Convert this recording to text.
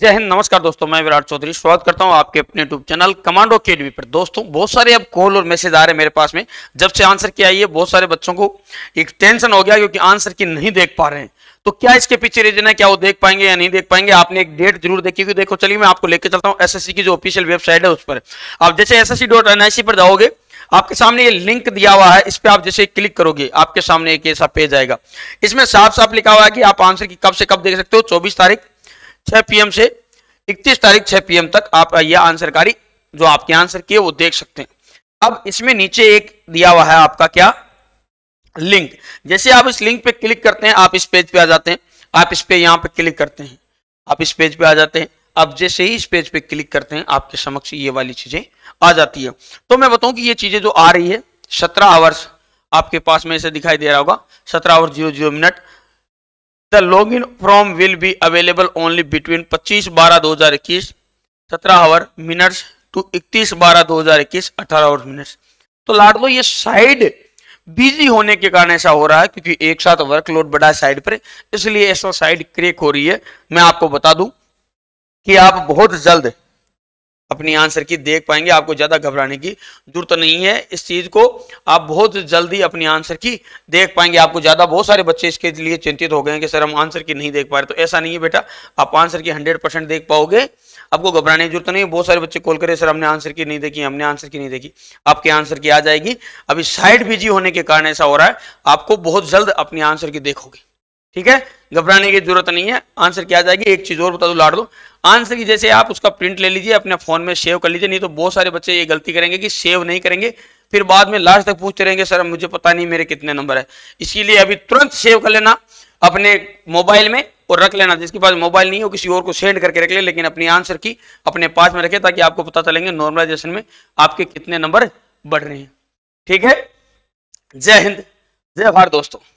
जय हिंद नमस्कार दोस्तों मैं विराट चौधरी स्वागत करता हूं आपके अपने यूट्यूब चैनल कमांडो अकेडमी पर दोस्तों बहुत सारे अब कॉल और मैसेज आ रहे हैं मेरे पास में जब से आंसर की आई है बहुत सारे बच्चों को एक टेंशन हो गया क्योंकि आंसर की नहीं देख पा रहे हैं तो क्या इसके पीछे रीजन है क्या वो देख पाएंगे या नहीं देख पाएंगे आपने एक डेट जरूर देखी क्योंकि देखो चलिए मैं आपको लेकर चलता हूँ एस की जो ऑफिशियल वेबसाइट है उस पर आप जैसे एस एस पर जाओगे आपके सामने ये लिंक दिया हुआ है इस पर आप जैसे क्लिक करोगे आपके सामने एक ऐसा पेज आएगा इसमें साफ साफ लिखा हुआ है कि आप आंसर की कब से कब देख सकते हो चौबीस तारीख छह पीएम से इकतीस तारीख छह पीएम तक आप यह आंसरकारी जो आपके आंसर किए वो देख सकते हैं अब इसमें नीचे एक दिया हुआ है आपका क्या लिंक जैसे आप इस लिंक पे क्लिक करते हैं आप इस पेज पे आ जाते हैं आप इस पे यहाँ पे क्लिक करते हैं आप इस पेज पे आ जाते हैं अब जैसे ही इस पेज पे क्लिक करते हैं आपके समक्ष ये वाली चीजें आ जाती है तो मैं बताऊं कि ये चीजें जो आ रही है सत्रह आवर्स आपके पास में इसे दिखाई दे रहा होगा सत्रह hour zero zero minute the log in form will be available only between 25 बारह 2021 हजार इक्कीस सत्रह आवर मिनट्स टू इकतीस बारह दो हजार इक्कीस अठारह आवर मिनट्स तो लाट लो ये साइड बिजी होने के कारण ऐसा हो रहा है क्योंकि एक साथ वर्कलोड बढ़ा है साइड पर इसलिए ऐसा साइड क्रेक हो रही है मैं आपको बता दूं कि आप बहुत जल्द अपनी आंसर की देख पाएंगे आपको ज़्यादा घबराने की जरूरत नहीं है इस चीज़ को आप बहुत जल्दी अपनी आंसर की देख पाएंगे आपको ज़्यादा बहुत सारे बच्चे इसके लिए चिंतित हो गए हैं कि सर हम आंसर की नहीं देख पा रहे तो ऐसा नहीं है बेटा आप आंसर की हंड्रेड परसेंट देख पाओगे आपको घबराने की जरूरत नहीं है बहुत सारे बच्चे कॉल करें सर हमने आंसर की नहीं देखी हमने आंसर की नहीं देखी आपके आंसर की आ जाएगी अभी साइड बिजी होने के कारण ऐसा हो रहा है आपको बहुत जल्द अपनी आंसर की देखोगे ठीक है घबराने की जरूरत नहीं है आंसर क्या जाएगी एक चीज और बता दो लाड़ दो आंसर की जैसे आप उसका प्रिंट ले लीजिए अपने फोन में सेव कर लीजिए नहीं तो बहुत सारे बच्चे ये गलती करेंगे कि सेव नहीं करेंगे फिर बाद में लास्ट तक पूछते रहेंगे सर मुझे पता नहीं मेरे कितने नंबर है इसीलिए अभी तुरंत सेव कर लेना अपने मोबाइल में और रख लेना जिसके पास मोबाइल नहीं हो किसी और को सेंड करके रख ले लेकिन अपनी आंसर की अपने पास में रखे ताकि आपको पता चलेंगे नॉर्मलाइजेशन में आपके कितने नंबर बढ़ रहे हैं ठीक है जय हिंद जय भारत दोस्तों